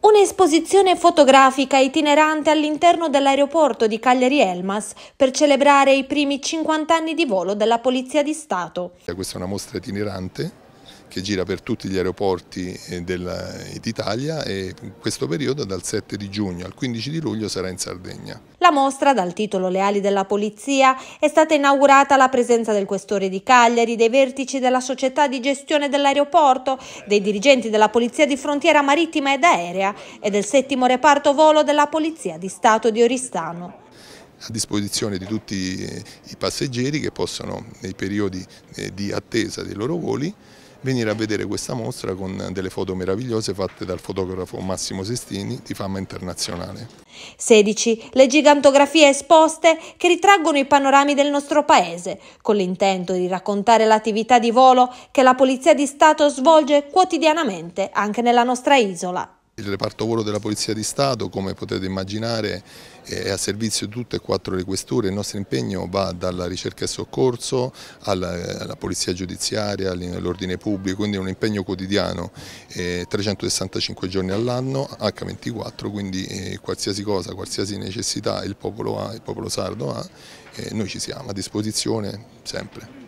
Un'esposizione fotografica itinerante all'interno dell'aeroporto di Cagliari Elmas per celebrare i primi 50 anni di volo della Polizia di Stato. Questa è una mostra itinerante che gira per tutti gli aeroporti eh, eh, d'Italia e in questo periodo dal 7 di giugno al 15 di luglio sarà in Sardegna. La mostra, dal titolo Le ali della polizia, è stata inaugurata alla presenza del questore di Cagliari, dei vertici della società di gestione dell'aeroporto, dei dirigenti della polizia di frontiera marittima ed aerea e del settimo reparto volo della polizia di Stato di Oristano a disposizione di tutti eh, i passeggeri che possono nei periodi di attesa dei loro voli venire a vedere questa mostra con delle foto meravigliose fatte dal fotografo Massimo Sestini di fama internazionale. 16. Le gigantografie esposte che ritraggono i panorami del nostro paese, con l'intento di raccontare l'attività di volo che la Polizia di Stato svolge quotidianamente anche nella nostra isola. Il reparto volo della Polizia di Stato, come potete immaginare, è a servizio di tutte e quattro le questure. Il nostro impegno va dalla ricerca e soccorso alla, alla polizia giudiziaria, all'ordine pubblico, quindi è un impegno quotidiano, eh, 365 giorni all'anno, H24, quindi eh, qualsiasi cosa, qualsiasi necessità il popolo ha, il popolo sardo ha, eh, noi ci siamo a disposizione sempre.